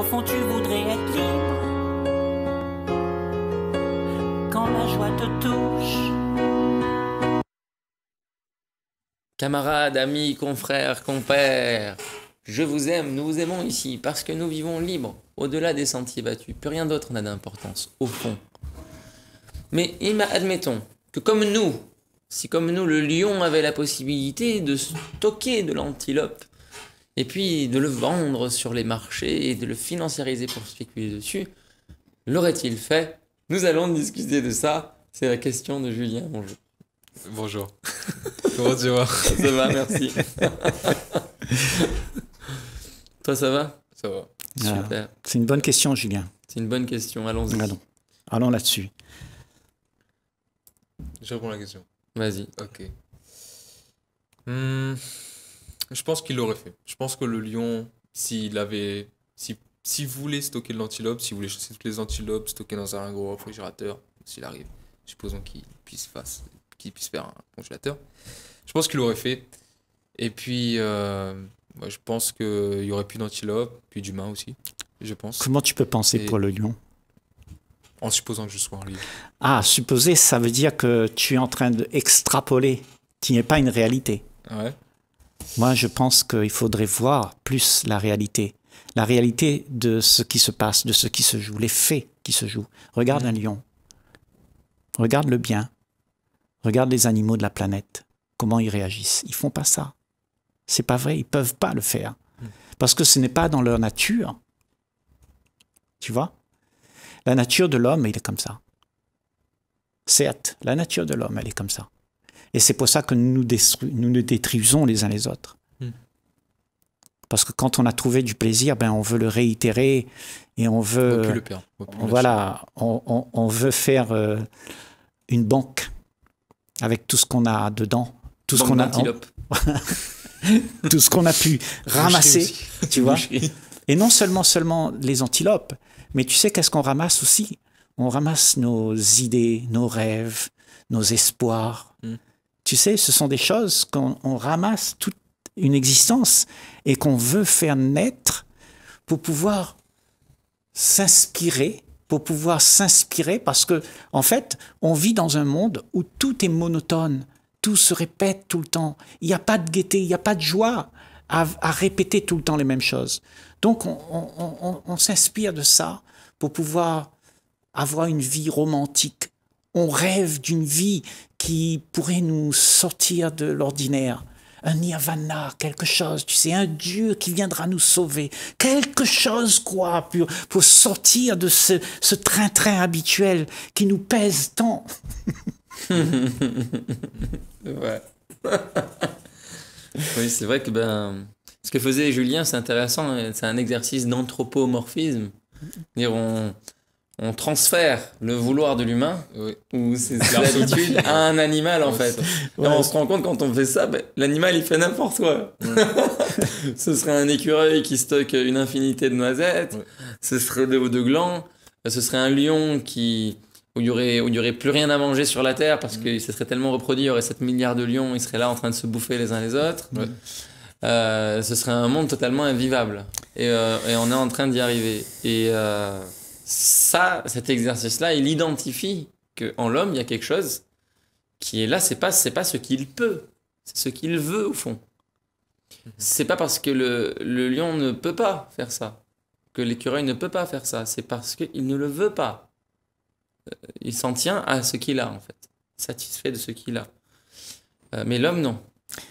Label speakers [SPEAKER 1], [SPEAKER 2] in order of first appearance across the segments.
[SPEAKER 1] Au fond, tu voudrais être libre quand la joie te touche.
[SPEAKER 2] Camarades, amis, confrères, compères, je vous aime, nous vous aimons ici parce que nous vivons libres, au-delà des sentiers battus. Plus rien d'autre n'a d'importance, au fond. Mais admettons que comme nous, si comme nous le lion avait la possibilité de stocker de l'antilope, et puis de le vendre sur les marchés et de le financiariser pour spéculer dessus, l'aurait-il fait Nous allons discuter de ça. C'est la question de Julien. Bonjour. Bonjour. Ça va, merci. Toi, ça va Ça va. Euh, Super.
[SPEAKER 1] C'est une bonne question, Julien.
[SPEAKER 2] C'est une bonne question. Allons-y. Allons,
[SPEAKER 1] Allons là-dessus.
[SPEAKER 3] Je réponds à la question. Vas-y. Ok. Hmm. Je pense qu'il l'aurait fait. Je pense que le lion, s'il avait. Si, si voulait stocker l'antilope, s'il voulait chasser toutes les antilopes, stocker dans un gros réfrigérateur, s'il arrive, supposons qu'il puisse, faire un congélateur, je pense qu'il l'aurait fait. Et puis, euh, je pense qu'il y aurait plus d'antilope, puis d'humains aussi, je pense. Comment tu peux penser pour le lion En supposant que je sois un lion.
[SPEAKER 1] Ah, supposer, ça veut dire que tu es en train d'extrapoler, qui n'est pas une réalité. Ouais. Moi, je pense qu'il faudrait voir plus la réalité. La réalité de ce qui se passe, de ce qui se joue, les faits qui se jouent. Regarde un lion. Regarde le bien. Regarde les animaux de la planète. Comment ils réagissent. Ils font pas ça. C'est pas vrai. Ils peuvent pas le faire. Hmm. Parce que ce n'est pas dans leur nature. Tu vois La nature de l'homme, il est comme ça. Certes, la nature de l'homme, elle est comme ça. Et c'est pour ça que nous, nous détruisons les uns les autres. Hmm. Parce que quand on a trouvé du plaisir, ben on veut le réitérer et on veut, le perdre, voilà, on, veut faire euh, une banque avec tout ce qu'on a dedans, tout ce qu'on a, tout ce qu'on a pu ramasser, tu vois. Et non seulement seulement les antilopes, mais tu sais qu'est-ce qu'on ramasse aussi On ramasse nos idées, nos rêves, nos espoirs, hmm. Tu sais, ce sont des choses qu'on ramasse toute une existence et qu'on veut faire naître pour pouvoir s'inspirer, pour pouvoir s'inspirer, parce que en fait, on vit dans un monde où tout est monotone, tout se répète tout le temps. Il n'y a pas de gaieté, il n'y a pas de joie à, répéter tout le temps les mêmes choses. Donc, on s'inspire de ça pour pouvoir avoir une vie romantique. On rêve d'une vie qui pourrait nous sortir de l'ordinaire. Un nirvana, quelque chose, tu sais, un Dieu qui viendra nous sauver. Quelque chose, quoi, pour, sortir de ce train-train habituel qui nous pèse tant. ouais.
[SPEAKER 2] oui, c'est vrai que ben, ce que faisait Julien, c'est intéressant. Hein. C'est un exercice d'anthropomorphisme. On, on transfère le vouloir de l'humain ou ses habitudes à un animal en fait. on se rend compte quand on fait ça, ben, l'animal il fait n'importe quoi. Mm. ce serait un écureuil qui stocke une infinité de noisettes, ce serait des hauts de gland, euh, ce serait un lion qui où il y aurait plus rien à manger sur la terre parce mm. que se serait tellement reproduit, il y aurait 7 milliards de lions, ils seraient là en train de se bouffer les uns les autres. Euh, ce serait un monde totalement invivable euh, et, on est en train d'y arriver et ça, cet exercice-là, il identifie qu'en l'homme, il y a quelque chose qui est là, c'est pas, c'est pas ce qu'il peut, c'est ce qu'il veut au fond. C'est pas parce que le, lion ne peut pas faire ça, que l'écureuil ne peut pas faire ça, c'est parce qu'il ne le veut pas. Euh, il s'en tient à ce qu'il a en fait, satisfait de ce qu'il a. Euh, mais l'homme, non.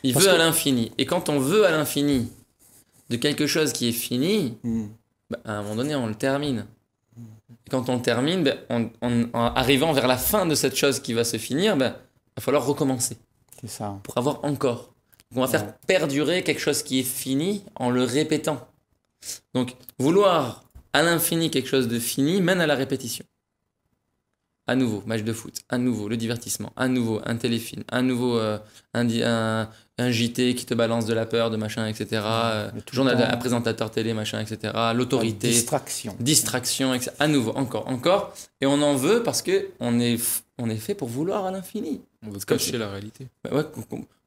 [SPEAKER 2] Il veut à l'infini. Et quand on veut à l'infini de quelque chose qui est fini, hmm. bah, à un moment donné, on le termine quand on termine, ben, en arrivant vers la fin de cette chose qui va se finir, ben, il va falloir recommencer. C'est ça. Pour avoir encore. on va faire perdurer quelque chose qui est fini en le répétant. Donc vouloir à l'infini quelque chose de fini mène à la répétition. À nouveau, match de foot, à nouveau, le divertissement, à nouveau, un téléfilm, à nouveau, euh, un, un JT qui te balance de la peur, de machin, etc. toujours un présentateur télé, machin, etc. L'autorité. Distraction. Distraction, etc. À nouveau, encore, encore. Et on en veut parce que on est, on est fait pour vouloir à l'infini. On veut cacher la réalité. Bah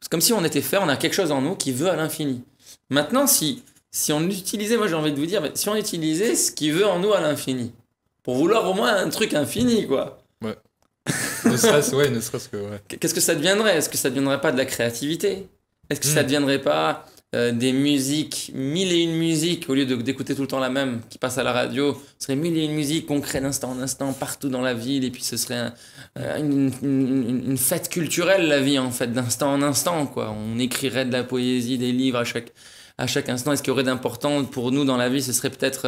[SPEAKER 2] c'est comme si on était fait, on a quelque chose en nous qui veut à l'infini. Maintenant, si, si on utilisait, moi j'ai envie de vous dire, si on utilisait ce qui veut en nous à l'infini, pour vouloir au moins un truc infini, quoi.
[SPEAKER 3] Ouais. ne serait-ce que.
[SPEAKER 2] Ouais. Qu'est-ce que ça deviendrait Est-ce que ça ne deviendrait pas de la créativité est-ce que ça ne hmm. deviendrait pas euh, des musiques, mille et une musiques, au lieu d'écouter tout le temps la même qui passe à la radio, ce serait mille et une musiques qu'on crée d'instant en instant partout dans la ville, et puis ce serait euh, une, fête culturelle, la vie, en fait, d'instant en instant, quoi. On écrirait de la poésie, des livres à chaque, à chaque instant. est ce qu'il y aurait d'important pour nous dans la vie, ce serait peut-être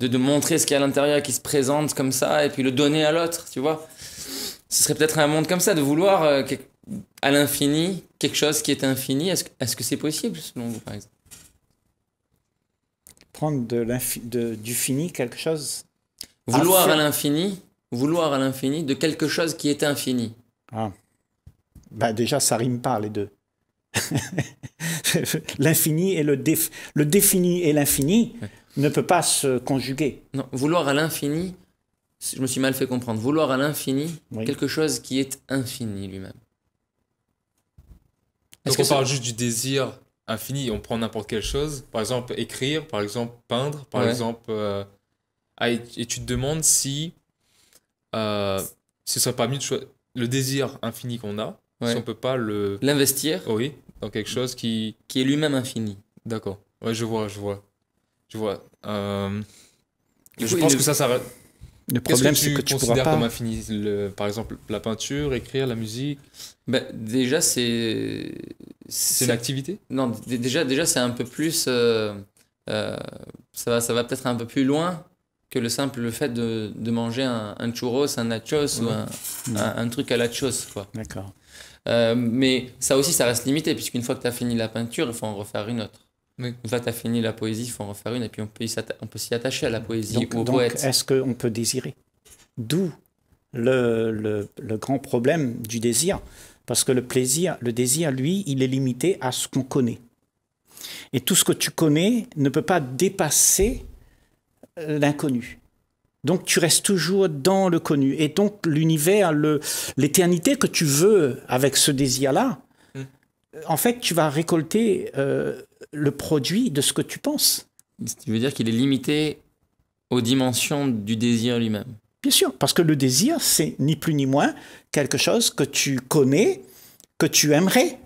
[SPEAKER 2] euh, de, montrer ce qu'il y a à l'intérieur, qui se présente comme ça, et puis le donner à l'autre, tu vois. Ce serait peut-être un monde comme ça, de vouloir à l'infini quelque chose qui est infini Est-ce que c'est possible selon vous, par exemple
[SPEAKER 1] Prendre de, du fini quelque chose Vouloir à,
[SPEAKER 2] l'infini Vouloir à l'infini de quelque chose qui est infini.
[SPEAKER 1] Ah. Bah, déjà, ça rime pas les deux. l'infini et le, le défini et l'infini ne peut pas se conjuguer. Non, vouloir à l'infini, je
[SPEAKER 2] me
[SPEAKER 3] suis mal fait comprendre. Vouloir à l'infini quelque chose qui est infini lui-même. Donc qu'on parle juste du désir infini, on prend n'importe quelle chose, par exemple écrire, par exemple peindre, par exemple... et, euh, tu te demandes si euh, ce serait pas mieux de choisir le désir infini qu'on a, si on peut pas le... L'investir Oui, dans quelque chose qui... Qui est lui-même infini. D'accord. Ouais, je vois, je vois. Je vois. Euh, je pense que ça, ça le problème, c'est que, tu considères pourras comme le, par exemple, la peinture, écrire, la musique. Bah, déjà,
[SPEAKER 2] c'est c'est une activité. Non, déjà, déjà, c'est un peu plus. Euh, euh, ça va, ça va peut-être un peu plus loin que le simple fait de, de manger un, churros, un nachos ou un, un, truc à la chose, D'accord. Euh, mais ça aussi, ça reste limité puisqu'une fois que tu as fini la peinture, il faut en refaire une autre va va la poésie, il faut en refaire une, et puis on peut, s'y attacher à la poésie ou donc Est-ce
[SPEAKER 1] qu'on peut désirer D'où le, le, le, grand problème du désir, parce que le plaisir, le désir, lui, il est limité à ce qu'on connaît. Et tout ce que tu connais ne peut pas dépasser euh, l'inconnu. Donc tu restes toujours dans le connu. Et donc l'univers, l'éternité que tu veux avec ce désir-là, hmm. en fait, tu vas récolter euh, le produit de ce que tu penses.
[SPEAKER 2] Tu veux dire qu'il est limité aux dimensions du désir lui-même.
[SPEAKER 1] Bien sûr, parce que le désir, c'est ni plus ni moins quelque chose que tu connais, que tu aimerais.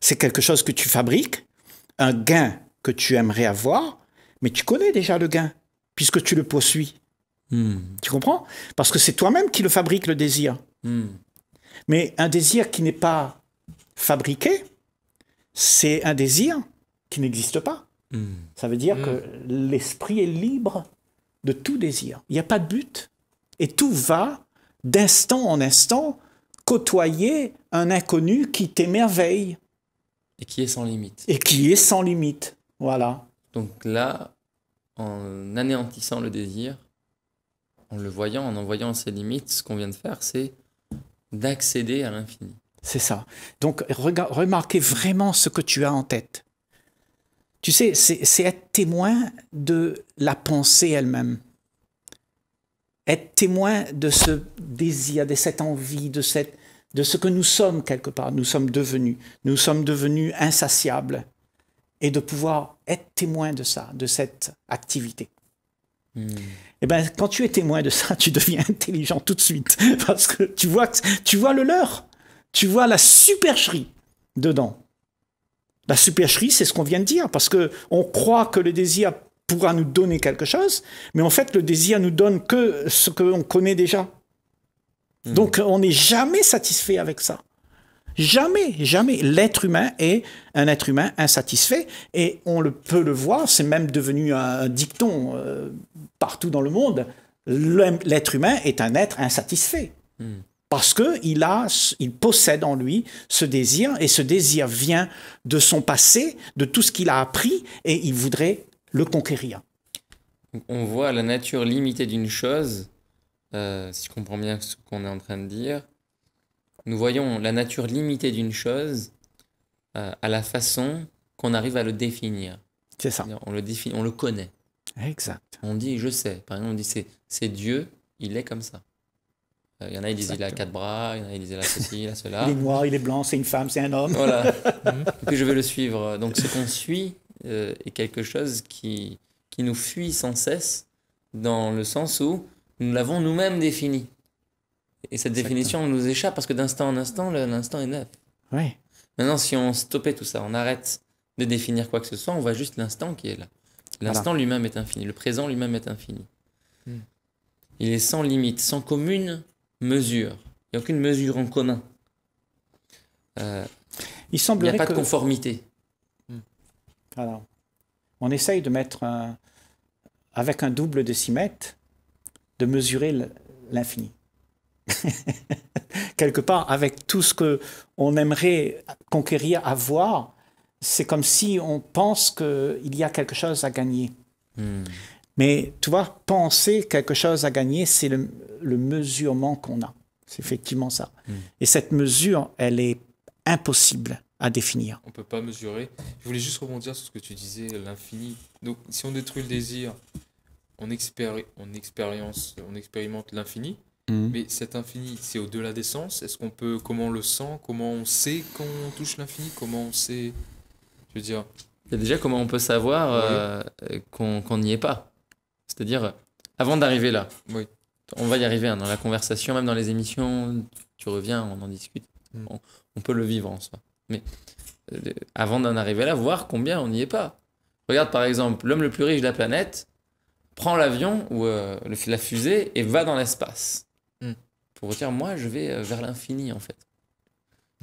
[SPEAKER 1] C'est quelque chose que tu fabriques, un gain que tu aimerais avoir, mais tu connais déjà le gain, puisque tu le poursuis. Hmm. Tu comprends Parce que c'est toi-même qui le fabrique, le désir. Hmm. Mais un désir qui n'est pas fabriqué, c'est un désir qui n'existe pas. Hmm. Ça veut dire hmm. que l'esprit est libre de tout désir. Il n'y a pas de but. Et tout va, d'instant en instant, côtoyer un inconnu qui t'émerveille. Et qui est sans limite. Et qui est sans limite. Voilà.
[SPEAKER 2] Donc là, en anéantissant le désir, en le voyant, en envoyant ses limites, ce qu'on vient de faire, c'est
[SPEAKER 1] d'accéder à l'infini. C'est ça. Donc remarquez vraiment ce que tu as en tête. Tu sais, c'est être témoin de la pensée elle-même. Être témoin de ce désir, de cette envie, de, cette, de ce que nous sommes quelque part, nous sommes devenus. Nous sommes devenus insatiables. Et de pouvoir être témoin de ça, de cette activité. Hmm. Eh bien, quand tu es témoin de ça, tu deviens intelligent tout de suite parce que tu vois, tu vois le leur tu vois la supercherie dedans. La supercherie, c'est ce qu'on vient de dire, parce que on croit que le désir pourra nous donner quelque chose, mais en fait, le désir nous donne que ce qu'on connaît déjà. Hmm. Donc, on n'est jamais satisfait avec ça. Jamais, jamais. L'être humain est un être humain insatisfait et on le peut le voir, c'est même devenu un dicton euh, partout dans le monde. L'être humain est un être insatisfait. Hmm parce qu'il a, il possède en lui ce désir, et ce désir vient de son passé, de tout ce qu'il a appris, et il voudrait le conquérir.
[SPEAKER 2] On voit la nature limitée d'une chose, euh, si je comprends bien ce qu'on est en train de dire, nous voyons la nature limitée d'une chose euh, à la façon qu'on arrive à le définir. C'est ça. On le, on le connaît. Exact. On dit je sais. Par exemple, on dit c'est Dieu, il est comme ça. Euh, il y en a, ils disent a quatre bras, il y en a, disent ceci, il a cela. il est
[SPEAKER 1] noir, il est blanc, c'est une femme, c'est un homme. Voilà.
[SPEAKER 2] Mhm. et puis je vais le suivre. Donc ce qu'on suit euh, est quelque chose qui, qui nous fuit sans cesse, dans le sens où nous l'avons nous-mêmes défini. Et cette définition nous échappe parce que d'instant en instant, l'instant est neuf. Ouais. Maintenant, si on stoppait tout ça, on arrête de définir quoi que ce soit, on voit juste l'instant qui est là. L'instant lui-même est infini, le présent lui-même est infini. Hmm. Il est sans limite, sans commune mesure. Il n'y a aucune mesure en commun.
[SPEAKER 1] Euh, il n'y a pas de conformité. Hmm. on essaye de mettre avec un double de de mesurer l'infini. Quelque part, avec tout ce qu'on aimerait conquérir, avoir, c'est comme si on pense qu'il y a quelque chose à gagner. Hmm. Mais tu vois, penser quelque chose à gagner, c'est le, le, mesurement qu'on a. C'est effectivement ça. Hmm. Et cette mesure, elle est impossible à définir.
[SPEAKER 3] On ne peut pas mesurer. Je voulais juste rebondir sur ce que tu disais, l'infini. Donc, si on détruit le désir, on, on, expérience, on expérimente l'infini. Hmm. Mais cet infini, c'est au-delà des sens. Est-ce qu'on peut, comment on le sent, comment on sait qu'on touche l'infini, comment on sait, je veux dire.
[SPEAKER 2] Et déjà, comment on peut savoir euh, qu'on n'y est pas c'est-à-dire, avant d'arriver là, oui. on va y arriver hein, dans la conversation, même dans les émissions, tu reviens, on en discute, hmm. on, peut le vivre en soi. Mais euh, avant d'en arriver là, voir combien on n'y est pas. Regarde par exemple, l'homme le plus riche de la planète prend l'avion ou euh, la fusée et va dans l'espace. Hmm. Pour dire, moi, je vais euh, vers l'infini en fait.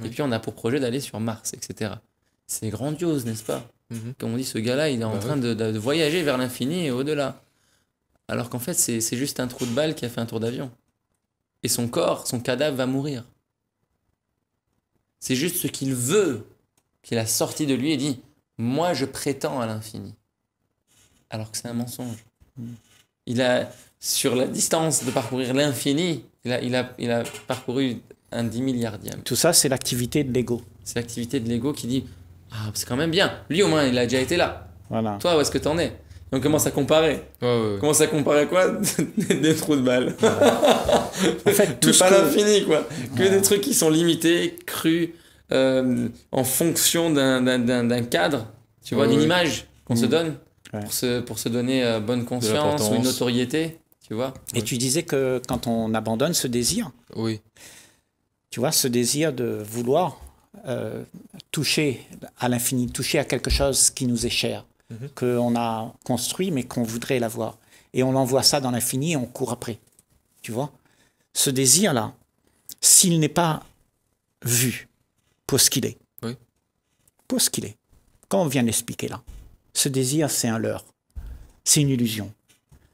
[SPEAKER 2] Et hmm. puis on a pour projet d'aller sur Mars, etc. C'est grandiose, n'est-ce pas mhm. Comme on dit, ce gars-là, il est en bah train de, de voyager vers l'infini et au-delà. Alors qu'en fait, c'est juste un trou de balle qui a fait un tour d'avion. Et son corps, son cadavre va mourir. C'est juste ce qu'il veut qu'il a sorti de lui et dit Moi, je prétends à l'infini. Alors que c'est un mensonge. Il a, sur la distance de parcourir l'infini, il a, a, parcouru un 10 milliardième. Tout ça, c'est l'activité de l'ego. C'est l'activité de l'ego qui dit Ah, c'est quand même bien. Lui, au moins, il a déjà été là. Voilà. Toi, où est-ce que t'en es donc commence à comparer. Comment ça à quoi Des trous de balles. tout pas que... l'infini quoi. Que des trucs qui sont limités, crus, euh, en fonction d'un cadre,
[SPEAKER 1] tu vois, d'une image qu'on se mmh. donne pour
[SPEAKER 2] se, pour se donner euh, bonne conscience une notoriété,
[SPEAKER 1] tu vois. Et tu disais que quand on abandonne ce désir, oui. tu vois, ce désir de vouloir euh, toucher à l'infini, toucher à quelque chose qui nous est cher. Mhm. qu'on a construit, mais qu'on voudrait l'avoir. Et on envoie ça dans l'infini et on court après. Tu vois Ce désir-là, s'il n'est pas vu pour ce qu'il est, pour ce qu'il est, quand on vient l'expliquer là, ce désir, c'est un leurre, c'est une illusion.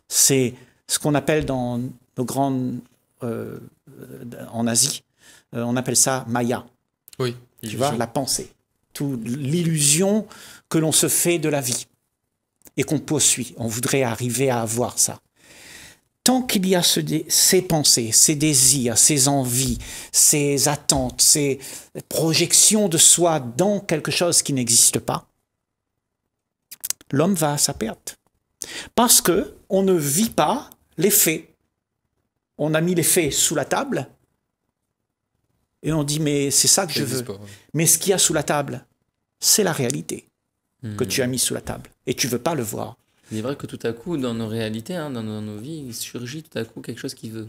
[SPEAKER 1] C'est ce qu'on appelle dans nos grandes. Euh, en Asie, euh, on appelle ça Maya. Oui. Tu vois, la pensée toute l'illusion que l'on se fait de la vie et qu'on poursuit. On voudrait arriver à avoir ça. Tant qu'il y a ces pensées, ces désirs, ces envies, ces attentes, ces projections de soi dans quelque chose qui n'existe pas, l'homme va à sa perte. Parce que on ne vit pas les faits. On a mis les faits sous la table et on dit, mais c'est ça que je veux. Mais ce qu'il y a sous la table, c'est la réalité que hmm. tu as mise sous la table. Et tu veux pas le voir.
[SPEAKER 2] Il est vrai que tout à coup, dans nos réalités, hein, dans, nos, vies, il surgit tout à coup quelque chose qui veut.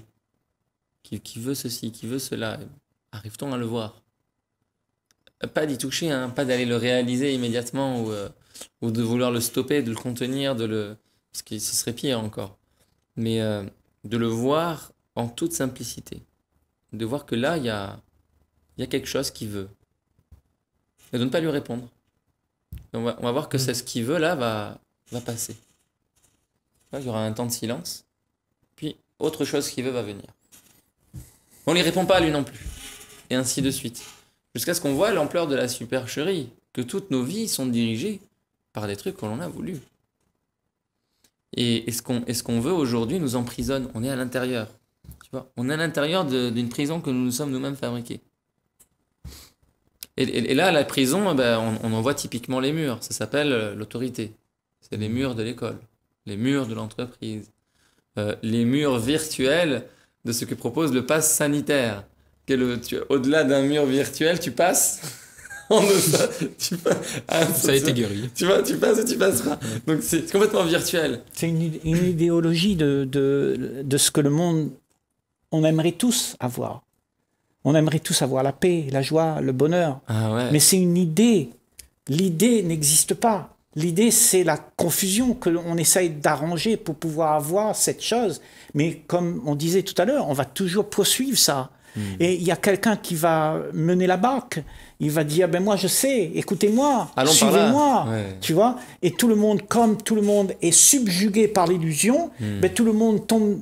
[SPEAKER 2] Qui, veut ceci, qui veut cela. Arrive-t-on à le voir Pas d'y toucher, hein, pas d'aller le réaliser immédiatement ou, euh, ou de vouloir le stopper, de le contenir, de le... parce que ce serait pire encore. Mais euh, de le voir en toute simplicité. De voir que là, il y a il y a quelque chose qui veut. Et de ne pas lui répondre. On va, on va, voir que c'est mhm. ce qu'il veut là va, va passer. Là, il y aura un temps de silence. Puis autre chose qu'il veut va venir. On ne lui répond pas à lui non plus. Et ainsi de suite. Jusqu'à ce qu'on voit l'ampleur de la supercherie. Que toutes nos vies sont dirigées par des trucs que l'on a voulu. Et, est ce qu'on veut aujourd'hui nous emprisonne. On est à l'intérieur. On est à l'intérieur d'une prison que nous nous sommes nous-mêmes fabriqués. Et, là, à la prison, eh ben, on, on, en voit typiquement les murs. Ça s'appelle euh, l'autorité. C'est les murs de l'école, les murs de l'entreprise, euh, les murs virtuels de ce que propose le pass sanitaire. Au-delà d'un mur virtuel, tu passes ça, tu ça, a été guéri. Tu tu passes et tu passeras. Donc c'est complètement virtuel.
[SPEAKER 1] C'est une, idéologie de, de, ce que le monde, on aimerait tous avoir. On aimerait tous avoir la paix, la joie, le bonheur. Ah Mais c'est une idée. L'idée n'existe pas. L'idée, c'est la confusion que l'on essaye d'arranger pour pouvoir avoir cette chose. Mais comme on disait tout à l'heure, on va toujours poursuivre ça. Hmm. Et il y a quelqu'un qui va mener la barque. Il va dire, ben moi je sais, écoutez-moi, suivez-moi. Tu vois Et tout le monde, comme tout le monde est subjugué par l'illusion, hmm. ben, tout le monde tombe,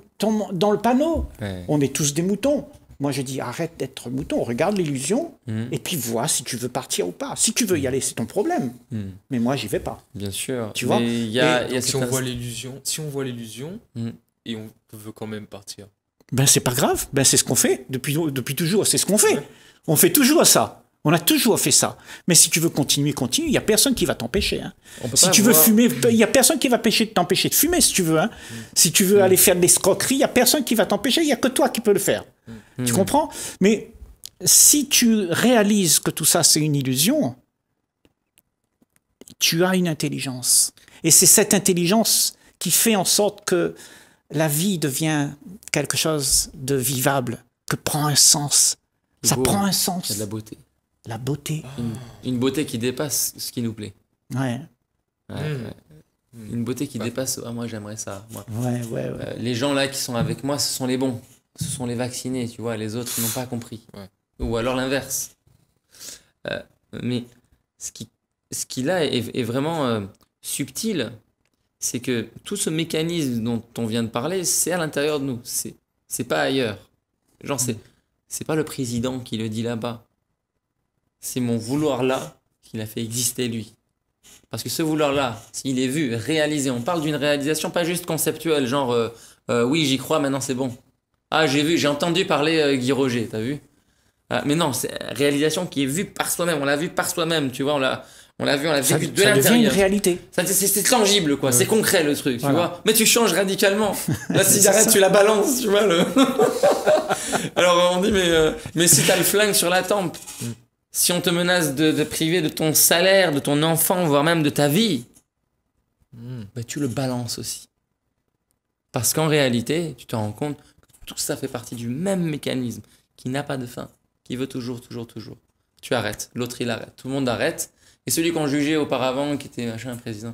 [SPEAKER 1] dans le panneau. On est tous des moutons. Moi, je dis arrête d'être mouton, regarde l'illusion mm. et puis vois si tu veux partir ou pas. Si tu veux y aller, c'est ton problème. Mm. Mais moi, j'y vais pas. Bien sûr. Tu vois il y a, si, on voit l'illusion, si on
[SPEAKER 3] voit l'illusion mm. et on veut quand même partir.
[SPEAKER 1] Ben, c'est pas grave. Ben, c'est ce qu'on fait depuis, depuis toujours. C'est ce qu'on fait. On fait toujours ça. On a toujours fait ça. Mais si tu veux continuer, continue. Il n'y a personne qui va t'empêcher. Hein. Si tu veux fumer, il n'y a personne qui va t'empêcher de fumer si tu veux. Hein. Si tu veux aller faire des l'escroquerie, il n'y a personne qui va t'empêcher. Il n'y a que toi qui peux le faire. Mm. Tu comprends Mais si tu réalises que tout ça, c'est une illusion, tu as une intelligence. Et c'est cette intelligence qui fait en sorte que la vie devient quelque chose de vivable, que prend un sens. Ça prend un sens. Il de la beauté. La beauté. Ah.
[SPEAKER 2] Une, beauté qui dépasse ce qui nous plaît. Ouais. Mm. Une beauté qui dépasse. Ah, moi, j'aimerais ça. Moi. Euh, les gens là qui sont avec moi, ce sont les bons ce sont les vaccinés, tu vois, les autres qui n'ont pas compris. Ou alors l'inverse. Euh, mais ce qui, ce là est, vraiment euh, subtil, c'est que tout ce mécanisme dont on vient de parler, c'est à l'intérieur de nous, c'est, c'est pas ailleurs. Genre, c'est, c'est pas le président qui le dit là-bas. C'est mon vouloir là qui l'a fait exister lui. Parce que ce vouloir-là, s'il est vu, réalisé, on parle d'une réalisation pas juste conceptuelle, genre euh, oui, j'y crois, maintenant c'est bon. Ah, j'ai vu, j'ai entendu parler euh, Guy Roger, t'as vu ah, Mais non, c'est réalisation qui est vue par soi-même, on l'a vue par soi-même, tu vois, on l'a. On l'a vu, on l'a de l'intérieur. C'est une réalité. C'est tangible, quoi. C'est concret, le truc, tu vois. Mais tu changes radicalement. La cigarette, tu la balances, tu vois. Alors, on dit, mais, euh, mais si t'as le flingue sur la tempe, si on te menace de, te priver de ton salaire, de ton enfant, voire même de ta vie, ben, tu le balances aussi. Parce qu'en réalité, tu te rends compte, tout ça fait partie du même mécanisme qui n'a pas de fin, qui veut toujours, toujours, toujours. Tu arrêtes, l'autre il arrête, tout le monde arrête. Et celui qu'on jugeait auparavant, qui était machin président,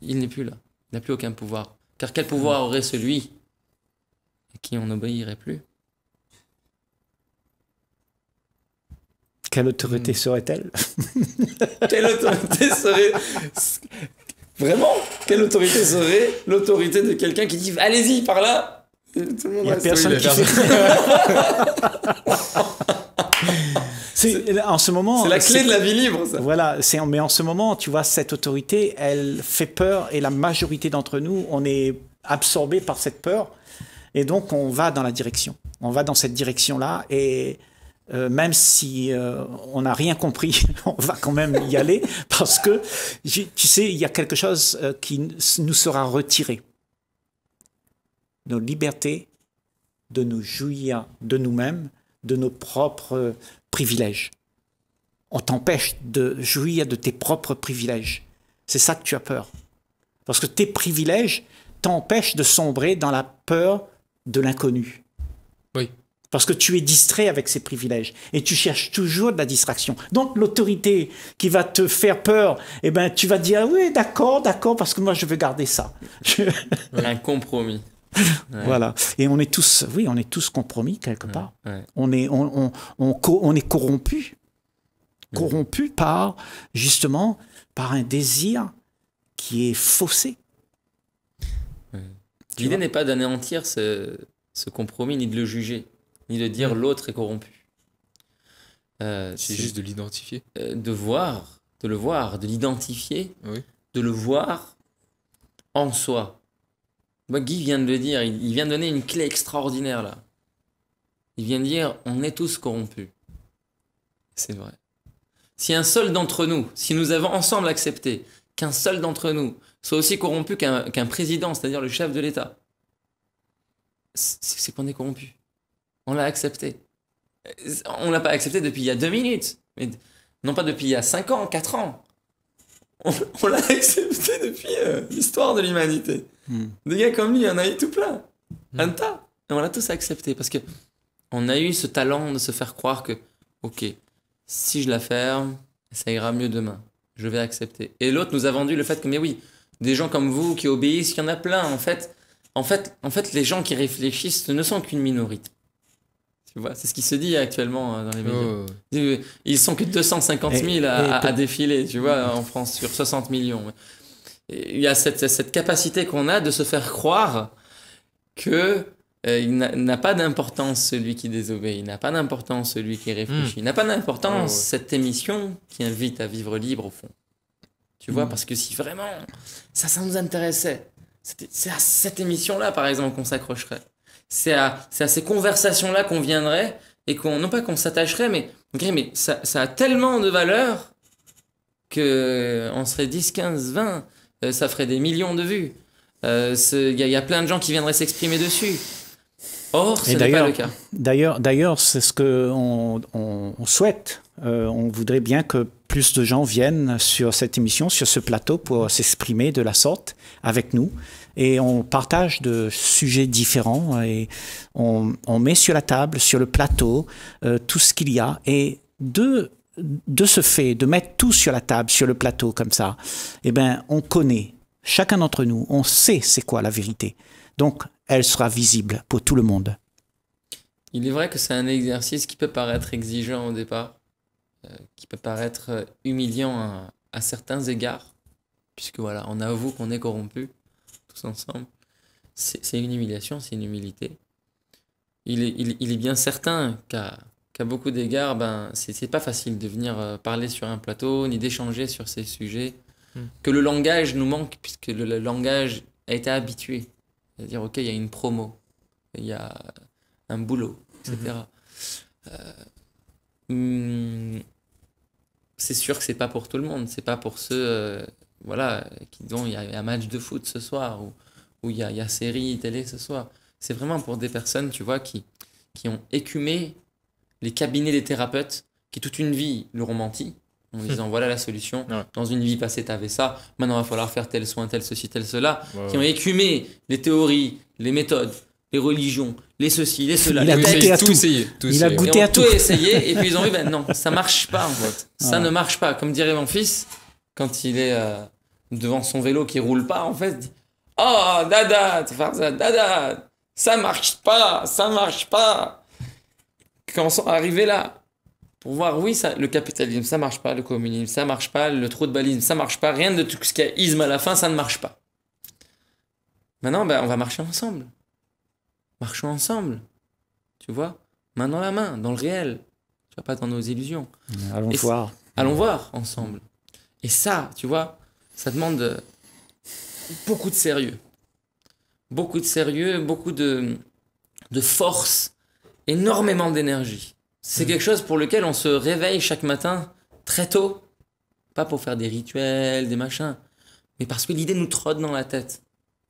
[SPEAKER 2] il n'est plus là. Il n'a plus aucun pouvoir. Car quel pouvoir aurait celui à qui on n'obéirait plus
[SPEAKER 1] Quelle autorité hmm. serait-elle
[SPEAKER 3] Quelle autorité serait.
[SPEAKER 2] Vraiment Quelle autorité serait l'autorité de quelqu'un qui dit allez-y par là il y a personne qui
[SPEAKER 1] en ce moment. C'est la clé de la vie libre. Ça. Voilà, c'est mais en ce moment, tu vois, cette autorité, elle fait peur et la majorité d'entre nous, on est absorbé par cette peur et donc on va dans la direction. On va dans cette direction-là et euh, même si euh, on n'a rien compris, on va quand même y aller parce que tu sais, il y a quelque chose euh, qui nous sera retiré nos libertés, de nous jouir de nous-mêmes, de nos propres privilèges. On t'empêche de jouir de tes propres privilèges. C'est ça que tu as peur. Parce que tes privilèges t'empêchent de sombrer dans la peur de l'inconnu. Oui. Parce que tu es distrait avec ces privilèges et tu cherches toujours de la distraction. Donc l'autorité qui va te faire peur, eh ben tu vas dire oui d'accord d'accord parce que moi je veux garder ça.
[SPEAKER 2] Un compromis. voilà.
[SPEAKER 1] Et on est tous, oui, on est tous compromis quelque part. On est, on, on, est corrompu, corrompu par justement par un désir qui est faussé.
[SPEAKER 2] L'idée n'est pas d'anéantir ce, compromis, ni de le juger, ni de dire l'autre est corrompu. Euh, c'est juste de l'identifier. Euh, de voir, de le voir, de l'identifier, de le voir en soi. Guy vient de le dire, il, vient de donner une clé extraordinaire là. Il vient de dire on est tous corrompus. C'est vrai. Si un seul d'entre nous, si nous avons ensemble accepté qu'un seul d'entre nous soit aussi corrompu qu'un président, c'est-à-dire le chef de l'État, c'est qu'on est corrompu. On l'a accepté. On l'a pas accepté depuis il y a deux minutes, mais non pas depuis il y a cinq ans, quatre ans. On, l'a accepté depuis euh, l'histoire de l'humanité. Mm. Des gars comme lui, il y en a eu tout plein. Mm. Un tas. Et on l'a tous accepté parce que on a eu ce talent de se faire croire que, ok, si je la ferme, ça ira mieux demain. Je vais accepter. Et l'autre nous a vendu le fait que, mais oui, des gens comme vous qui obéissent, il y en a plein. En fait, en fait, en fait les gens qui réfléchissent ne sont qu'une minorité. Tu vois, c'est ce qui se dit actuellement euh, dans les médias. Oh, Ils sont que 250 000 à, à, défiler, tu vois, en France, sur 60 millions il y a cette, capacité qu'on a de se faire croire que euh, n'a pas d'importance celui qui désobéit, il n'a pas d'importance celui qui réfléchit, hmm. il n'a pas d'importance cette émission qui invite à vivre libre au fond. Tu vois, hmm. parce que si vraiment ça, ça nous intéressait, c'est à cette émission-là, par exemple, qu'on s'accrocherait. C'est à, ces conversations-là qu'on viendrait et qu'on, non pas qu'on s'attacherait, mais, mais ça, ça a tellement de valeur que on serait 10, 15, 20 euh, ça ferait des millions de vues. Euh, il y, a plein de gens qui viendraient s'exprimer dessus. Or, ce n'est pas le cas.
[SPEAKER 1] D'ailleurs, d'ailleurs, c'est ce que on, souhaite. Euh, on voudrait bien que plus de gens viennent sur cette émission, sur ce plateau, pour s'exprimer de la sorte avec nous. Et on partage de sujets différents et on, met sur la table, sur le plateau, tout ce qu'il y a. Et deux de ce fait, de mettre tout sur la table, sur le plateau comme ça, eh ben, on connaît, chacun d'entre nous, on sait c'est quoi la vérité. Donc, elle sera visible pour tout le monde.
[SPEAKER 2] Il est vrai que c'est un exercice qui peut paraître exigeant au départ, euh, qui peut paraître euh, humiliant à, certains égards, puisque voilà, on avoue qu'on est corrompu tous ensemble. C'est une humiliation, c'est une humilité. il est bien certain qu'à qu'à beaucoup d'égards, ben, c'est pas facile de venir euh, parler sur un plateau ni d'échanger sur ces sujets. Hmm. Que le langage nous manque, puisque le, langage a été habitué. C'est-à-dire, OK, il y a une promo, il y a un boulot, etc. Hmm. Euh, hmm, c'est sûr que c'est pas pour tout le monde, c'est pas pour ceux euh, voilà, qui disent il y a un match de foot ce soir ou, ou il, y a, il y a série télé ce soir. C'est vraiment pour des personnes, tu vois, qui, qui ont écumé les cabinets des thérapeutes qui toute une vie leur ont menti en hmm. disant voilà la solution. Dans une vie passée, t'avais ça. Maintenant, va falloir faire tel soin, tel ceci, tel cela. qui ont écumé les théories, les méthodes, les religions, les ceci, les cela. Il ont à tout. Essayé, tout il goûté à tout. Et puis ils ont dit ben non, ça marche pas en fait. Ça ne marche pas. Comme dirait mon fils, quand il est euh, devant son vélo qui roule pas, en fait, dit, oh dada, dada, ça marche pas, ça marche pas commençons à arriver là pour voir, oui, ça, le capitalisme, ça marche pas, le communisme, ça marche pas, le trop de balisme, ça marche pas, rien de tout ce qu'il y a isme à la fin, ça ne marche pas. Maintenant, ben, on va marcher ensemble. Marchons ensemble. Tu vois Main dans la main, dans le réel. Tu vois, pas dans nos illusions. allons voir. Allons voir ensemble. Et ça, tu vois, ça demande euh, beaucoup de sérieux. Beaucoup de sérieux, beaucoup de, de force énormément d'énergie. C'est mm. quelque chose pour lequel on se réveille chaque matin très tôt. Pas pour faire des rituels, des machins, mais parce que l'idée nous trotte dans la tête.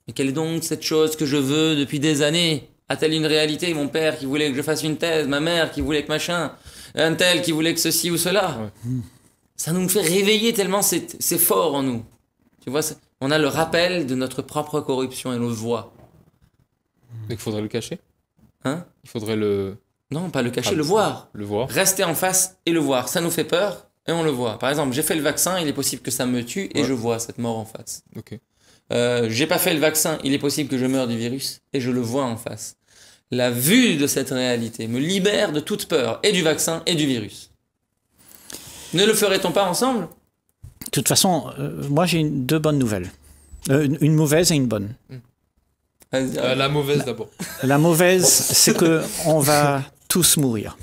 [SPEAKER 2] Mais quelle est donc cette chose que je veux depuis des années A-t-elle une réalité Mon père qui voulait que je fasse une thèse, ma mère qui voulait que machin, un tel qui voulait que ceci ou cela. Ça nous fait réveiller tellement c'est fort en nous. Tu vois, on a le rappel de notre propre corruption et nos voix.
[SPEAKER 3] Mais qu'il faudrait le cacher Hein il faudrait le. Non, pas le cacher, ah, le
[SPEAKER 2] voir. Le voir. Rester en face et le voir. Ça nous fait peur et on le voit. Par exemple, j'ai fait le vaccin, il est possible que ça me tue et je vois cette mort en face. Ok. Euh, j'ai pas fait le vaccin, il est possible que je meure du virus et je le vois en face. La vue de cette réalité me libère de toute peur et du vaccin et du virus. Ne le ferait-on pas ensemble
[SPEAKER 1] De toute façon, euh, moi j'ai deux bonnes nouvelles. Euh, une, mauvaise et une bonne.
[SPEAKER 3] Hmm. Euh, la euh, mauvaise d'abord.
[SPEAKER 1] La mauvaise, c'est que on va tous mourir.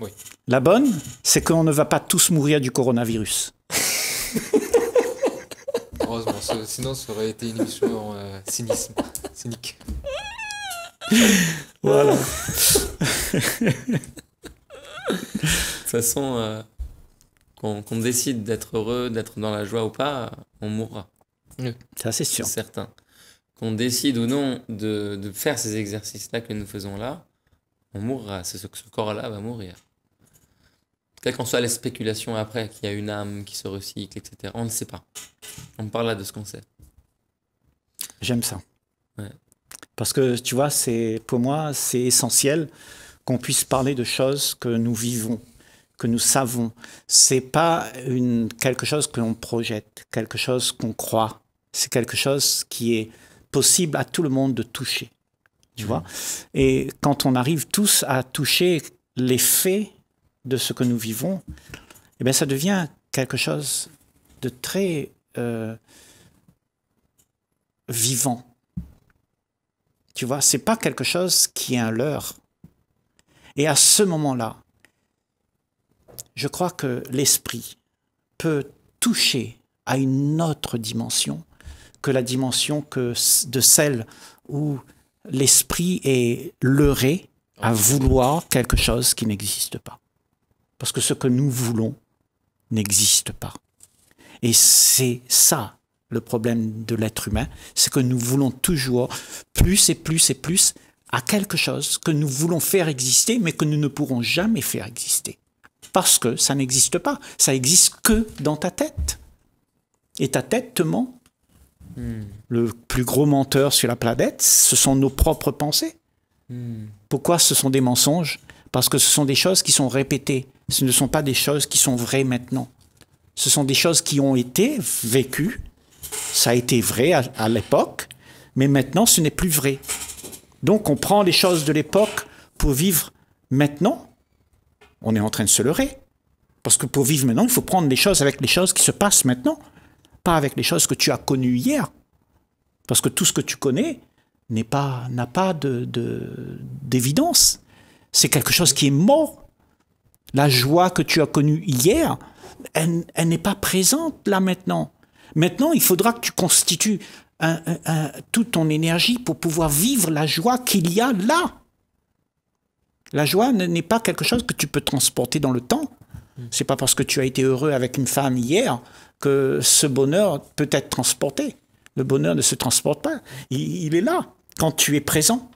[SPEAKER 1] Oui. La bonne, c'est qu'on ne va pas tous mourir du coronavirus.
[SPEAKER 3] Heureusement, sinon ça aurait été une émission euh, cynique. Voilà. de
[SPEAKER 2] toute façon, qu'on décide d'être heureux, d'être dans la joie ou pas, on mourra. Ça c'est sûr. C'est certain qu'on décide ou non de, faire ces exercices-là que nous faisons là, on mourra. C'est ce que ce corps-là va mourir. Quelles qu'en soit les spéculations après, qu'il y a une âme qui se recycle, etc., on ne sait pas. On parle là de ce qu'on sait.
[SPEAKER 1] J'aime ça. Parce que tu vois, c'est pour moi, c'est essentiel qu'on puisse parler de choses que nous vivons, que nous savons. C'est pas une quelque chose que l'on projette, quelque chose qu'on croit. C'est quelque chose qui est possible à tout le monde de toucher. Tu vois mmh. Et quand on arrive tous à toucher l'effet de ce que nous vivons, eh bien, ça devient quelque chose de très euh, vivant. Tu vois, c'est pas quelque chose qui est un leurre. Et à ce moment-là, je crois que l'esprit peut toucher à une autre dimension que la dimension que de celle où l'esprit est leurré à ah. vouloir quelque chose qui n'existe pas. Parce que ce que nous voulons n'existe pas. Et c'est ça le problème de l'être humain, c'est que nous voulons toujours plus et plus et plus à quelque chose que nous voulons faire exister, mais que nous ne pourrons jamais faire exister. Parce que ça n'existe pas. Ça existe que dans ta tête. Et ta tête te ment le plus gros menteur sur la planète, ce sont nos propres pensées. Pourquoi ce sont des mensonges Parce que ce sont des choses qui sont répétées. Ce ne sont pas des choses qui sont vraies maintenant. Ce sont des choses qui ont été vécues. Ça a été vrai à, à l'époque, mais maintenant ce n'est plus vrai. Donc on prend les choses de l'époque pour vivre maintenant. On est en train de se leurrer. Parce que pour vivre maintenant, il faut prendre les choses avec les choses qui se passent maintenant pas avec les choses que tu as connues hier. Parce que tout ce que tu connais n'est pas, n'a pas de, d'évidence. C'est quelque chose qui est mort. La joie que tu as connue hier, elle, n'est pas présente là maintenant. Maintenant, il faudra que tu constitues toute ton énergie pour pouvoir vivre la joie qu'il y a là. La joie n'est pas quelque chose que tu peux transporter dans le temps. Mm. C'est pas parce que tu as été heureux avec une femme hier que ce bonheur peut être transporté. Le bonheur ne se transporte pas. Il, est là quand tu es présent.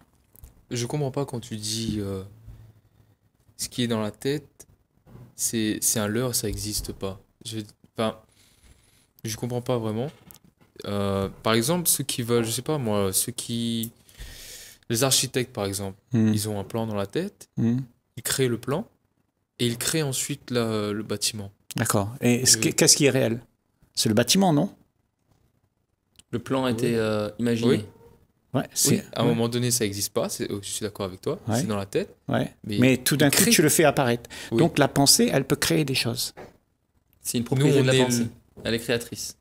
[SPEAKER 1] Je ne comprends pas quand tu dis euh, ce qui est dans la tête,
[SPEAKER 3] c'est un leurre, ça n'existe pas. Je, ne je comprends pas vraiment. Euh, par exemple, ceux qui veulent, je sais pas moi, ceux qui. Les architectes, par exemple, hmm. ils ont un plan dans la tête, hmm. ils créent le plan et ils créent ensuite le bâtiment. D'accord. Et qu'est-ce
[SPEAKER 1] qui est réel c'est le bâtiment, non
[SPEAKER 3] Le plan a été euh, imaginé. Oui. Ouais, à un moment donné, ça n'existe pas. Oh, je suis d'accord avec toi. C'est dans la tête. Mais, tout d'un coup, tu le
[SPEAKER 1] fais apparaître. Donc la pensée, elle peut créer des choses. C'est une propriété de la pensée.
[SPEAKER 3] Elle est créatrice.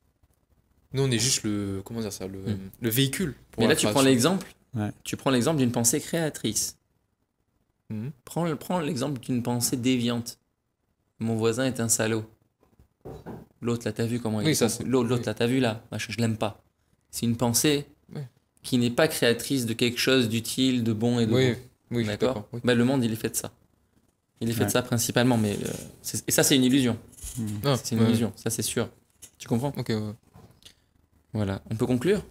[SPEAKER 3] Nous, on est juste le comment dire ça, le, hmm. véhicule. mais là, tu prends l'exemple. Tu
[SPEAKER 2] prends l'exemple d'une pensée créatrice. Hmm. prends l'exemple d'une pensée déviante. Mon voisin est un salaud. L'autre, là, t'as vu comment il L'autre, là, t'as vu là Je l'aime pas. C'est une pensée qui n'est pas créatrice de quelque chose d'utile, de bon et de oui. Oui, d'accord. Bah, le monde, il est fait de ça. Il est fait de ça principalement, mais euh, et ça, c'est une illusion. Ah, c'est une illusion, ça, c'est sûr. Tu comprends Ok. Voilà. On peut conclure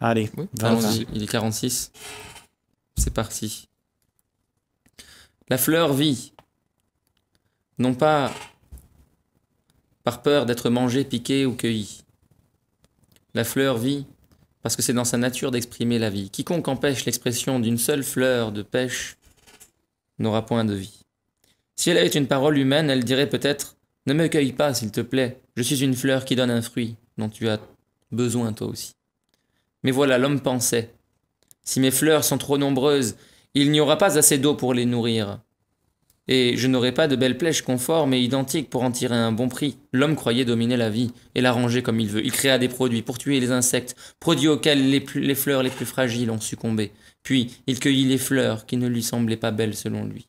[SPEAKER 2] Allez. Il est 46. C'est parti. La fleur vit. Non pas par peur d'être mangé, piqué ou cueilli. La fleur vit parce que c'est dans sa nature d'exprimer la vie. Quiconque empêche l'expression d'une seule fleur de pêche n'aura point de vie. Si elle avait une parole humaine, elle dirait peut-être ⁇ Ne me cueille pas, s'il te plaît, je suis une fleur qui donne un fruit dont tu as besoin toi aussi. ⁇ Mais voilà, l'homme pensait ⁇ Si mes fleurs sont trop nombreuses, il n'y aura pas assez d'eau pour les nourrir. Et je n'aurais pas de belles plèches conformes et identiques pour en tirer un bon prix. L'homme croyait dominer la vie et l'arranger comme il veut. Il créa des produits pour tuer les insectes, produits auxquels les, fleurs les plus fragiles ont succombé. Puis il cueillit les fleurs qui ne lui semblaient pas belles selon lui.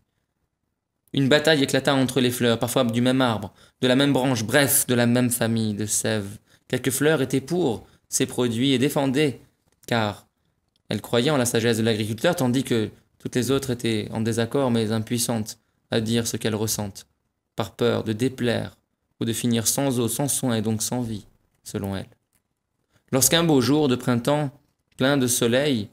[SPEAKER 2] Une bataille éclata entre les fleurs, parfois du même arbre, de la même branche, bref, de la même famille de sève. Quelques fleurs étaient pour ces produits et défendaient, car elles croyaient en la sagesse de l'agriculteur, tandis que toutes les autres étaient en désaccord mais impuissantes à dire ce qu'elles ressentent, par peur de déplaire ou de finir sans eau, sans soin et donc sans vie, selon elle. Lorsqu'un beau jour de printemps, plein de soleil,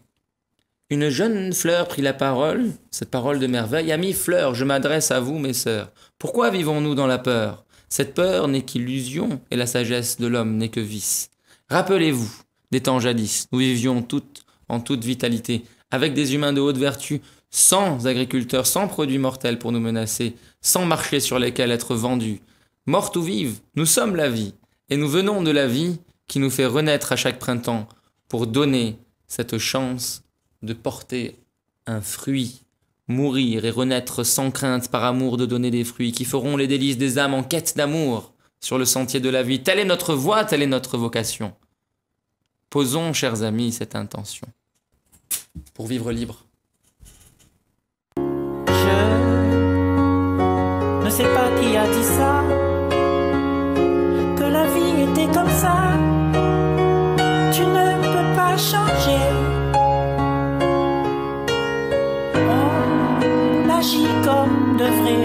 [SPEAKER 2] une jeune fleur prit la parole, cette parole de merveille, Amis fleur, je m'adresse à vous, mes sœurs. Pourquoi vivons-nous dans la peur Cette peur n'est qu'illusion, et la sagesse de l'homme n'est que vice. Rappelez-vous des temps jadis, nous vivions toutes en toute vitalité, avec des humains de haute vertu, sans agriculteurs, sans produits mortels pour nous menacer, sans marchés sur lesquels être vendus. Morte ou vive, nous sommes la vie, et nous venons de la vie qui nous fait renaître à chaque printemps pour donner cette chance de porter un fruit, mourir et renaître sans crainte par amour de donner des fruits qui feront les délices des âmes en quête d'amour sur le sentier de la vie. Telle est notre voie, telle est notre vocation. Posons, chers amis, cette intention pour vivre
[SPEAKER 1] libre. sais pas qui a dit ça, que la vie était comme ça, tu ne peux pas changer. On agit comme de